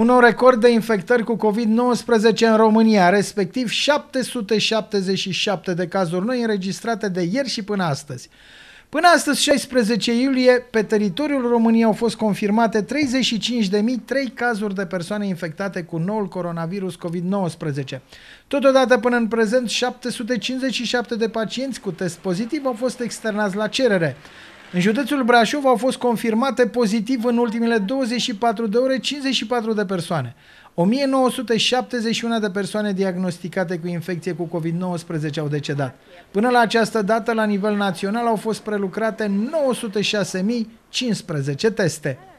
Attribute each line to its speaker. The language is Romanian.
Speaker 1: Un nou record de infectări cu COVID-19 în România, respectiv 777 de cazuri noi înregistrate de ieri și până astăzi. Până astăzi, 16 iulie, pe teritoriul României au fost confirmate 35.003 cazuri de persoane infectate cu noul coronavirus COVID-19. Totodată, până în prezent, 757 de pacienți cu test pozitiv au fost externați la cerere. În județul Brașov au fost confirmate pozitiv în ultimele 24 de ore 54 de persoane. 1971 de persoane diagnosticate cu infecție cu COVID-19 au decedat. Până la această dată, la nivel național, au fost prelucrate 906.015 teste.